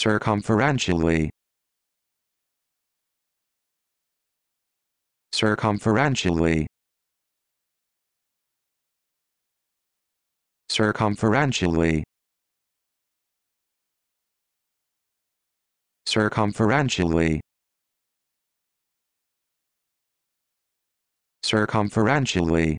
circumferentially circumferentially circumferentially circumferentially circumferentially